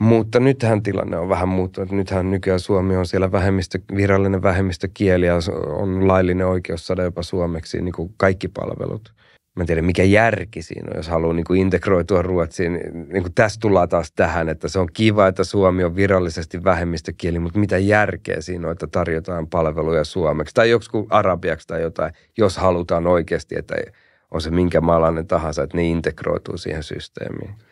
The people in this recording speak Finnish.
Mutta nythän tilanne on vähän muuttunut. Nythän nykyään suomi on siellä vähemmistö, virallinen vähemmistökieli ja on laillinen oikeus saada jopa suomeksi niin kuin kaikki palvelut. Mä en tiedä, mikä järki siinä on, jos haluaa niin kuin integroitua Ruotsiin. Niin kuin tässä tullaan taas tähän, että se on kiva, että suomi on virallisesti vähemmistökieli, mutta mitä järkeä siinä on, että tarjotaan palveluja suomeksi tai joku arabiaksi tai jotain, jos halutaan oikeasti, että on se minkä maalainen tahansa, että ne integroituu siihen systeemiin.